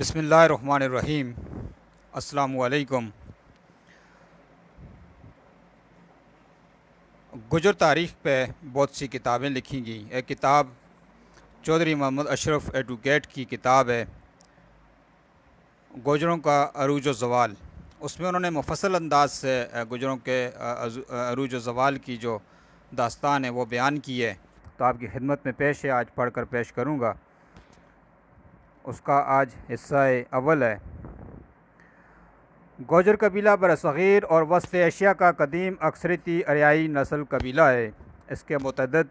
बसमीम् अलकुम गुजर तारीख़ पे बहुत सी किताबें लिखी गई एक किताब चौधरी मोहम्मद अशरफ एडवोकेट की किताब है गुजरों का अरूज जवाल उसमें उन्होंने मुफसल अंदाज से गुजरों के अरूज जवाल की जो दास्तान है वो बयान की है तो आपकी खिदमत में पेश है आज पढ़ कर पेश करूँगा उसका आज हिस्सा अव्वल है गोजर कबीला बरसीर और वस्त एशिया का कदीम अक्सरती अरियाई नस्ल कबीला है इसके मतदद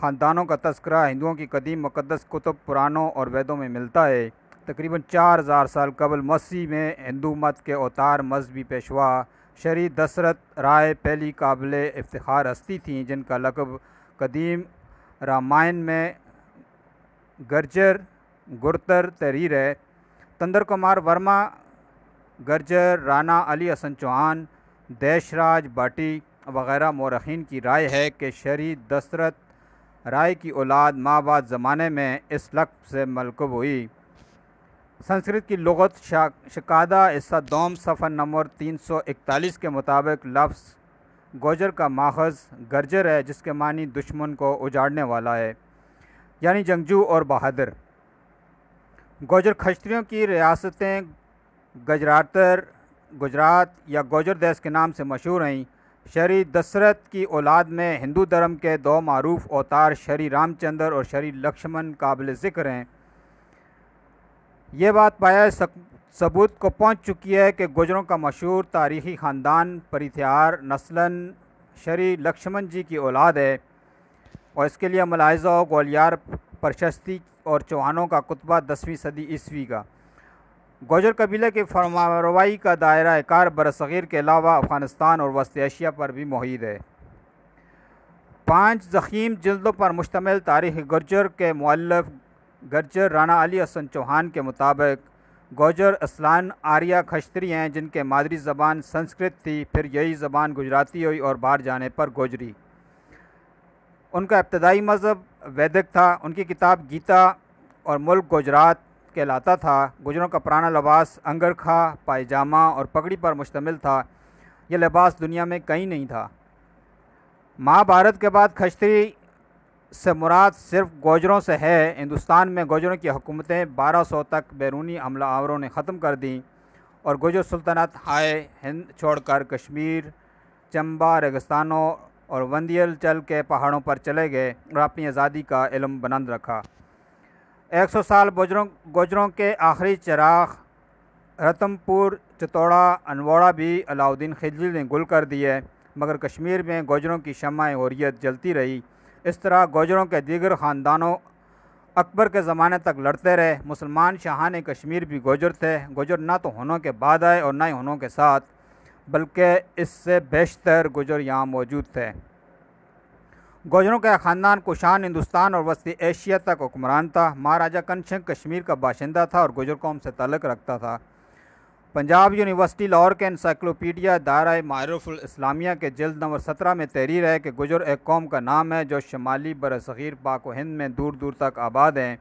ख़ानदानों का तस्करा हिंदुओं की कदीम मुक़दस कुतुब पुरानों और वैदों में मिलता है तकरीबन चार हज़ार साल कबल मसीह में हिंदू मत के अवतार मजहबी पेशवा शरी दशरथ राय पहली काबिल इफ्तार हस्ती थी जिनका लकब कदीम रामायण में गर्जर गुरतर तहरीर है तंदर कुमार वर्मा गर्जर राना अली हसन चौहान देशराज बाटी वगैरह मौरखीन की राय है कि शरी दशरथ राय की औलाद माबाद ज़माने में इस लफ्ज़ से मलकब हुई संस्कृत की लगत शिकादा हिस्सा दोम सफ़र नंबर 341 के मुताबिक लफ्स गोजर का माखज़ गर्जर है जिसके मानी दुश्मन को उजाड़ने वाला है यानी जंगजू और बहादुर गौजर खश्तियों की रियासतें गजरातर गुजरात या गौजर देश के नाम से मशहूर हैं शरी दशरथ की औलाद में हिंदू धर्म के दो मरूफ अवतार शरी रामचंद्र और शरी लक्ष्मण काबिल ज़िक्र हैं ये बात पाया सबूत को पहुंच चुकी है कि गुजरों का मशहूर तारीखी ख़ानदान परिथियार नस्लन शरी लक्ष्मण जी की औलाद है और इसके लिए मलाइजा और गोलियार प्रशस्ति और चौहानों का कुतबा दसवीं सदी ईस्वी का गौजर कबीले के फरमारवाई का दायरा कार बरसग़ीर के अलावा अफ़गानिस्तान और वस्त एशिया पर भी महद है पाँच ज़ख़ीम जल्दों पर मुश्तमिल तारीख गुर्जर के मल्लफ गर्जर राना अली हसन चौहान के मुताबिक गौजर असलान आर्या खश्तरी हैं जिनके मादरी ज़बान संस्कृत थी फिर यही ज़बान गुजराती हुई और बाहर जाने पर गोजरी उनका इब्तदाई मज़हब वैदिक था उनकी किताब गीता और मुल्क गुजरात कहलाता था गुजरों का पुराना लबास अंगरखा पायजामा और पगड़ी पर मुश्तमिल था यह लिबास दुनिया में कहीं नहीं था महाभारत के बाद खश्तरी से मुराद सिर्फ गोजरों से है हिंदुस्तान में गोजरों की हुकूमतें 1200 तक बैरूनी हमला आवरों ने ख़त्म कर दी और गुजर सल्तनत हाय हिंद छोड़कर कश्मीर चंबा रेगिस्तानों और वंदियल चल के पहाड़ों पर चले गए और अपनी आज़ादी का इलम बुलंद रखा एक सौ साल गुजरों गुजरों के आखिरी चराग रतमपुर चतौड़ा अनवाड़ा भी अलाउद्दीन खिलजी ने गुल कर दिए मगर कश्मीर में गुजरों की शमाएँ औरियत जलती रही इस तरह गुजरों के दीगर ख़ानदानों अकबर के ज़माने तक लड़ते रहे मुसलमान शाहान कश्मीर भी गुजर थे गुजर ना तो होनों के बाद आए और ना ही होनों के साथ बल्कि इससे बेशतर गुजर यहाँ मौजूद थे गुजरों का ख़ानदान कुशान हिंदुस्तान और वस्ती एशिया तक हुक्मरान था महाराजा सिंह कश्मीर का बाशिंदा था और गुजर कौम से तलक रखता था पंजाब यूनिवर्सिटी लाहौर के इंसाइक्लोपीडिया दायरा मारूफुल इस्लामिया के जल्द नंबर सत्रह में तहरीर है कि गुजर एक कौम का नाम है जो शमाली बरसीर पाक हिंद में दूर दूर तक आबाद हैं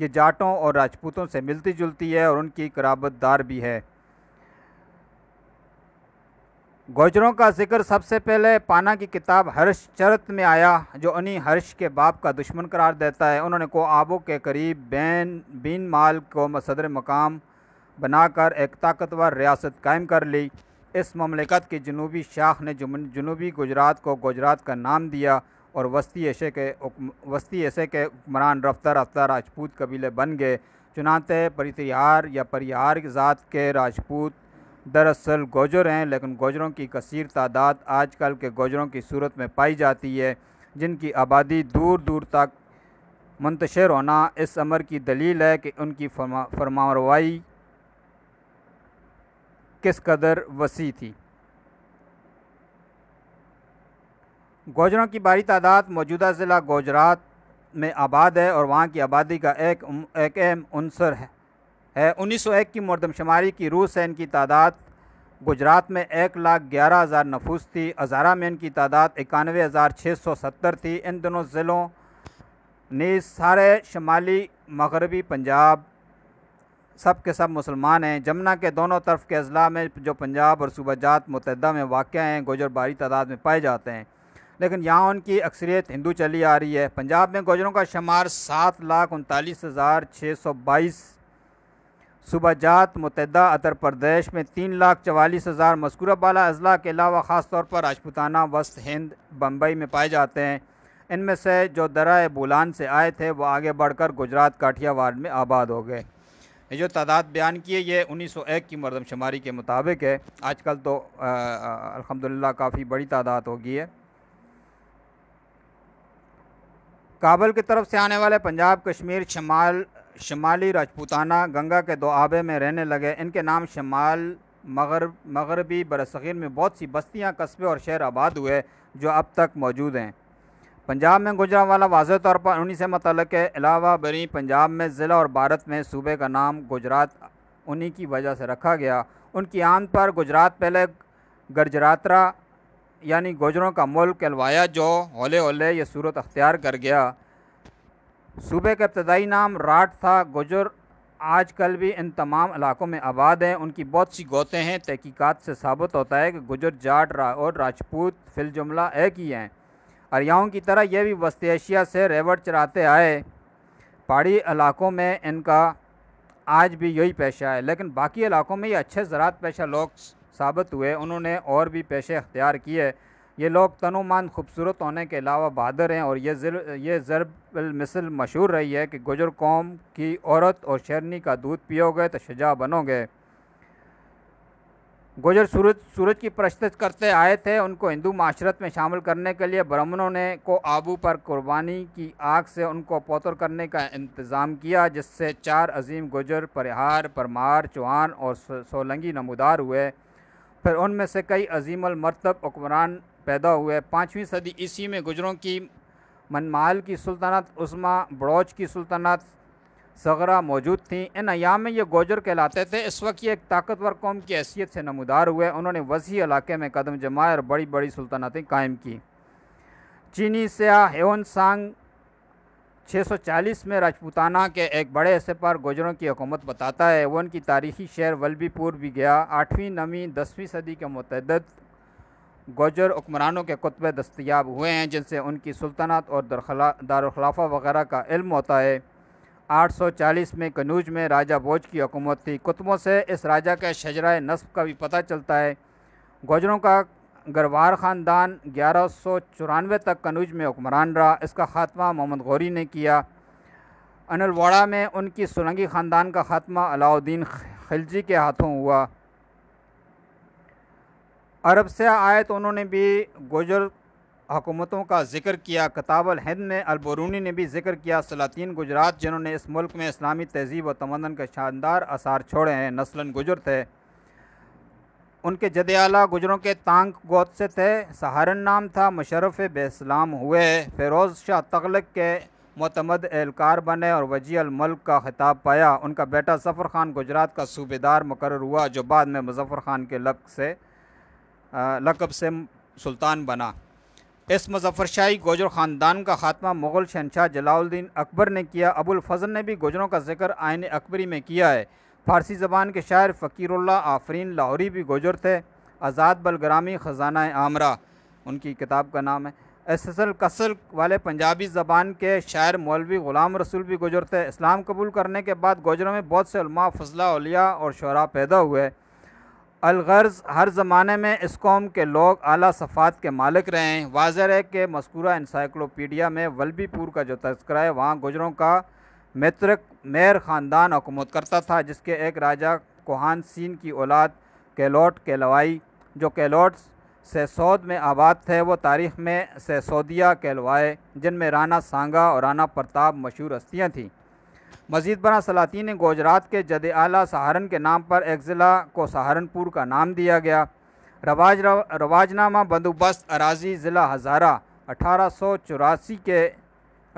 ये जाटों और राजपूतों से मिलती जुलती है और उनकी कराबतदार भी है गोजरों का जिक्र सबसे पहले पाना की किताब चरत में आया जो उन्हीं हर्ष के बाप का दुश्मन करार देता है उन्होंने को आबो के करीब बैन बीन माल को सदर मकाम बनाकर एक ताकतवर रियासत कायम कर ली इस ममलिकत की जनूबी शाख ने जनूबी गुजरात को गुजरात का नाम दिया और वस्ती ऐसे के वस्ती ऐसे के हुक्मरान रफ्तार रफ्तार राजपूत कबीले बन गए चुनाते परितिहार या परिहार ज़ात के राजपूत दरअसल गोजर हैं लेकिन गोजरों की कसर तादाद आजकल के गोजरों की सूरत में पाई जाती है जिनकी आबादी दूर दूर तक मंतशर होना इस अमर की दलील है कि उनकी फरमा फरमारवाई किस कदर वसी थी गोजरों की भारी तादाद मौजूदा ज़िला गोजरात में आबाद है और वहाँ की आबादी का एक एक अहम अनसर है उन्नीस सौ एक की मरदमशुमारी की रूस है इनकी तादाद गुजरात में एक लाख ग्यारह हज़ार नफूस थी हज़ारा में इनकी तादाद इक्यानवे हज़ार छः सौ सत्तर थी इन दोनों ज़िलों ने सारे शमाली मगरबी पंजाब सब के सब मुसलमान हैं जमुना के दोनों तरफ के अजला में जो पंजाब और सूबा जात मतदा में वाक़ हैं गुजर भारी तादाद में पाए जाते हैं लेकिन यहाँ उनकी अक्सरियत हिंदू चली आ रही है पंजाब में गुजरों का शुमार सात लाख उनतालीस हज़ार छः सौ बाईस सूबा जात मतदा अतर प्रदेश में तीन लाख चवालीस हज़ार मस्कूरा बाला अजला के अलावा ख़ास तौर पर राजपुताना वस्त हिंद बम्बई में पाए जाते हैं इनमें से जो दरा बुलान से आए थे वो आगे बढ़कर गुजरात काठियावाड़ में आबाद हो गए ये जो तादाद बयान की है ये 1901 की मरदमशुमारी के मुताबिक है आजकल तो अल्हम्दुलिल्लाह काफ़ी बड़ी तादाद हो गई है काबुल की तरफ से आने वाले पंजाब कश्मीर शमाल शमाली राजपूताना गंगा के दो आबे में रहने लगे इनके नाम शमाल मगर मगरबी बरसगीर में बहुत सी बस्तियां कस्बे और शहर आबाद हुए जो अब तक मौजूद हैं पंजाब में गुजरा वाला वाज तौर पर उन्हीं से मतलब के अलावा बरी पंजाब में ज़िला और भारत में सूबे का नाम गुजरात उन्हीं की वजह से रखा गया उनकी आमद पर गुजरात पहले गर्जरात्रा यानी गुजरों का मुल्क कहलवाया जो हौले हौले यह सूरत अख्तियार कर गया सूबे का इब्तदाई नाम राट था गुजर आज कल भी इन तमाम इलाकों में आबाद हैं उनकी बहुत सी गोतें हैं तहकीक़ात से साबित होता है कि गुजर जाट रा और राजपूत फिलजुमला एक ही हैं अरियाओं की तरह यह भी वस्त एशिया से रेवड़ चराते आए पहाड़ी इलाकों में इनका आज भी यही पेशा है लेकिन बाकी इलाकों में ये अच्छे ज़रात पेशा लोग साबित हुए उन्होंने और भी पेशे अख्तियार किए ये लोग तनुमान खूबसूरत होने के अलावा बहादुर हैं और ये जर, ये ज़रबल मशहूर रही है कि गुजर कौम की औरत और शेरनी का दूध पियोगे तो शजा बनोगे गुजर सूरज सूरज की प्रस्त करते आए थे उनको हिंदू माशरत में शामिल करने के लिए ब्राह्मणों ने को आबू पर कुर्बानी की आग से उनको पोतर करने का इंतज़ाम किया जिससे चार अजीम गुजर परिहार परमार चौहान और सोलंगी नमदार हुए फिर उनमें से कई अजीम अलमरतब हुक्मरान पैदा हुए पाँचवीं सदी ईस्वी में गुजरों की मनमाल की सुल्तनत उस्मा बड़ौच की सुल्तनत सगरा मौजूद थी इन अयाम में ये गोजर कहलाते थे इस वक्त ये एक ताकतवर कौम की हैसियत से नमदार हुए उन्होंने वसी इलाके में कदम जमाए और बड़ी बड़ी सुल्तनतें कायम की चीनी सिया हेवन सांग 640 में राजपूताना के एक बड़े हिस्से पर गुजरों की हुकूमत बताता है वन उनकी तारीखी शहर वलबीपुर भी गया आठवीं नवीं दसवीं सदी के मतदद गोजर हुक्मरानों के कुतब दस्तियाब हुए हैं जिनसे उनकी सुल्तनत और दारखलाफा वगैरह का इल्म होता है 840 में कनूज में राजा बोझ की हुकूमत थी कुतबों से इस राजा के शजरा नस्ब का भी पता चलता है गजरों का गरवार ख़ानदान ग्यारह सौ चौरानवे तक कनूज में हुक्मरान रहा इसका ख़ात्मा मोहम्मद गौरी ने किया अनलवाड़ा में उनकी सुरंगी ख़ानदान का ख़ात्मा अलाउद्दीन खिलजी के हाथों हुआ अरब से आए तो उन्होंने भी गुजर हुकूमतों का जिक्र किया कताबल हिंद में अलबरूनी ने भी जिक्र किया सलातिन गुजरात जिन्होंने इस मुल्क में इस्लामी तहजीब व तमंदन के शानदार आसार छोड़े हैं नस्लन गुजर थे उनके जदयाला गुजरों के तांग गोद से थे सहारन नाम था मुशरफ बेसलाम हुए फिरोज़ शाह तगलक के मतमद एहलकार बने और वजी मलक का खिताब पाया उनका बेटा सफ़र खान गुजरात का सूबेदार मुकर हुआ जो बाद में मुजफ़र खान के लक़ से लकब से सुल्तान बना एस मुजफ़र शाही गोजर ख़ानदान का खात्मा मुग़ल शहनशाह जलाउद्दीन अकबर ने किया अबुल फजल ने भी गोजरों का जिक्र आयन अकबरी में किया है फारसी ज़बान के शायर फ़कीरुल्ला आफरीन लाहौरी भी गोजर थे आज़ाद बलग्रामी ख़जाना आमरा उनकी किताब का नाम है एसएसएल कसल वाले पंजाबी ज़बान के शायर मौलवी ग़ुलाम रसूल भी गुजर थे इस्लाम कबूल करने के बाद गोजरों में बहुत से फजला उलिया और शरा पैदा हुए अलगर्ज़ हर ज़माने में इस कौम के लोग अली सफ़ात के मालिक रहे हैं वाजर है कि मस्कूरा इंसाइक्लोपीडिया में वलबीपुर का जो तस्करा है वहाँ गुजरों का मित्रक मेर ख़ानदान हुकूमत करता था जिसके एक राजा कोहान सीन की औलाद कैलोट कहलवाई जो कैलोट सैसौद में आबाद थे वो तारीख़ में सैसौदिया कहलवाए जिनमें राना सांगा और राना प्रताप मशहूर हस्तियाँ थीं मजीद बर सलातीन गुजरात के जद आला सहारन के नाम पर एक ज़िला को सहारनपुर का नाम दिया गया रवाज रवाजनामा बंदोबस्त अराजी ज़िला हज़ारा अठारह के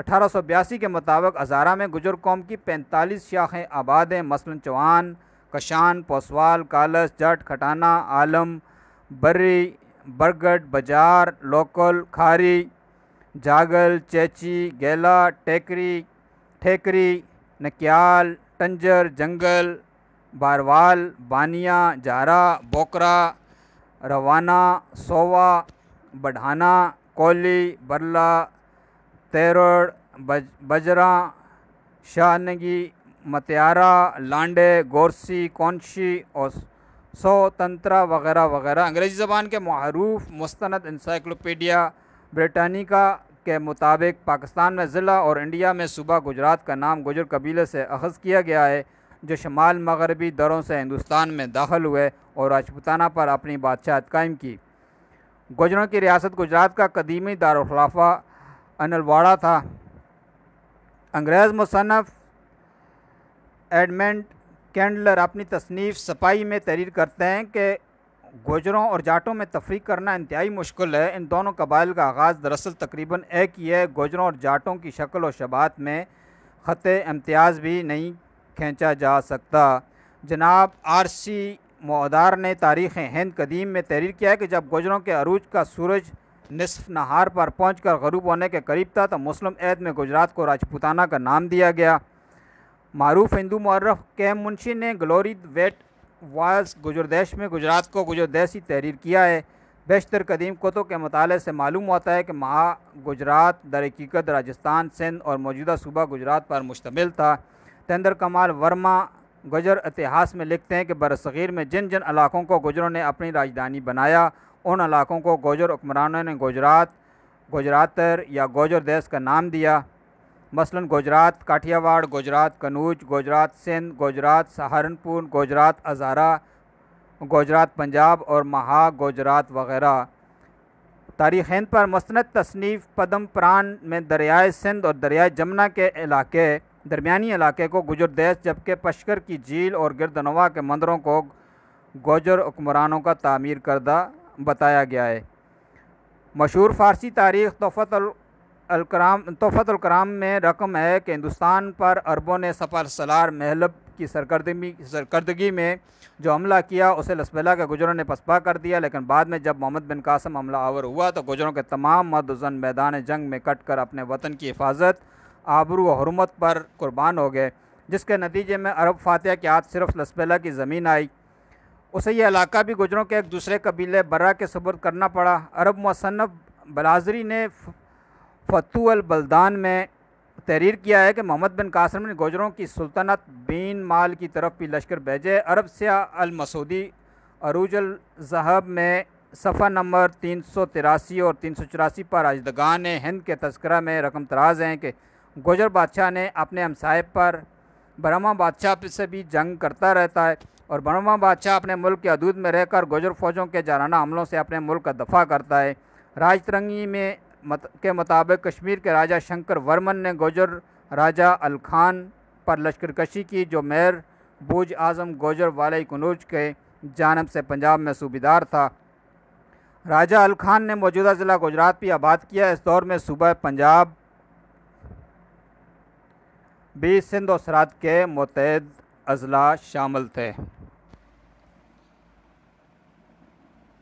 अठारह के मुताबिक हज़ारा में गुजर कौम की पैंतालीस शाखें आबाद हैं मसलन चौहान कशान पोसवाल कालस जट खटाना आलम बर्री बरगट बाजार लोकल खारी जागल चेची गेला टेकरी ठेकरी नक्याल टंजर जंगल बारवाल बानिया जारा बोकरा रवाना सोवा बढ़ाना कोली बरला तेरड़ बज, बजरा शाहनगी मतियारा लांडे गोरसी कौनशी और सौतंत्रा वगैरह वगैरह अंग्रेज़ी ज़बान के मरूफ मुस्तंद इंसाइक्लोपीडिया ब्रिटानिका के मुताबिक पाकिस्तान में ज़िला और इंडिया में सूबा गुजरात का नाम गुजर कबीले से अखज़ किया गया है जो शमाल मगरबी दरों से हिंदुस्तान में दाखिल हुए और राजपुताना पर अपनी बादशाहत कायम की गुजरों की रियासत गुजरात का कदीमी दारखलाफा अनलवाड़ा था अंग्रेज़ मुसनफ़ एडमेंट कैंडलर अपनी तसनीफ़ सपाई में तहरीर करते हैं कि गोजरों और जाटों में तफरीक करना इंतहाई मुश्किल है इन दोनों कबाइल का आगाज़ दरअसल तकरीबन एक ही है गोजरों और जाटों की शक्ल और शबात में ख़त इम्तियाज़ भी नहीं खींचा जा सकता जनाब आर सी मदार ने तारीख़ हिंद कदीम में तहरीर किया है कि जब गुजरों के अरूज का सूरज नसफ नहार पर पहुँच कर गरूब होने के करीब था तो मुस्लिम ऐद में गुजरात को राजपूताना का नाम दिया गया मरूफ हिंदू मर्रफ़ के मुंशी ने ग्लोरी वेट वायस गुजरदेश में गुजरात को गुजरदेशी तहरीर किया है बेशतर कदीम कुतों के मताले से मालूम होता है कि महा गुजरात दरकीकत राजस्थान सिंध और मौजूदा सूबा गुजरात पर मुश्तमिल था तेंदर कमाल वर्मा गुजर इतिहास में लिखते हैं कि बरसगीर में जिन जिन इलाकों को गुजरों ने अपनी राजधानी बनाया उन इलाकों को गुजर हुक्मरानों ने गुजरात गुजरातर या गुजर देश का नाम दिया मसलन गुजरात काठियावाड़ गुजरात कनूज गुजरात सिंध गुजरात सहारनपुर गुजरात अज़ारा गुजरात पंजाब और महा गुजरात वगैरह तारीख हिंद पर मुस्ंद तसनीफ़ पदम प्रान में दरियाए सिंध और दरियाए जमुना के इलाके दरमियानी इलाके को गुजर देश जबकि पश्कर की झील और गिरदनवा के मंदिरों को गोजर हुक्मरानों का तामीर करदा बताया गया है मशहूर फ़ारसी तारीख तोफ़त अलकराम तोहफ़तलकराम में रकम है कि हिंदुस्तान पर अरबों ने सफ़र सलार महलब की सरकर्दगी सरकर्दगी में जो हमला किया उसे लसबेला के गुजरों ने पसपा कर दिया लेकिन बाद में जब मोहम्मद बिन कासम हमला आवर हुआ तो गुजरों के तमाम मदजन मैदान जंग में कट कर अपने वतन की हिफाजत आबरू और हरमत पर कुर्बान हो गए जिसके नतीजे में अरब फातह के हाथ सिर्फ लसबेला की ज़मीन आई उसे यह इलाका भी गुजरों के एक दूसरे कबीले बर्रा के सबूत करना पड़ा अरब मसनब बलाजरी ने फतुअल बलदान में तहरीर किया है कि मोहम्मद बिन कासिम ने गोजरों की सुल्तनत बीन माल की तरफ भी लश्कर भेजे अरब से अरूज अरूजल जहब में सफ़ा नंबर तीन सौ तिरासी और तीन सौ चौरासी पर अजदगान हिंद के तस्करा में रकम तराज हैं कि गोजर बादशाह ने अपने हमसाए पर बर्मा बादशाह से भी जंग करता रहता है और ब्रह्मा बादशाह अपने मुल्क के अदूद में रहकर गोजर फौजों के जाराना हमलों से अपने मुल्क का दफा करता है राजतरंगी में मत, के मुताबिक कश्मीर के राजा शंकर वर्मन ने गोजर राजा अल खान पर लश्करकशी की जो मेयर बूज आज़म गोजर वाले कनूज के जानब से पंजाब में सूबेदार था राजा अल खान ने मौजूदा ज़िला गुजरात भी आबाद किया इस दौर में सूबह पंजाब भी सिंध और सरात के मतद अजला शामिल थे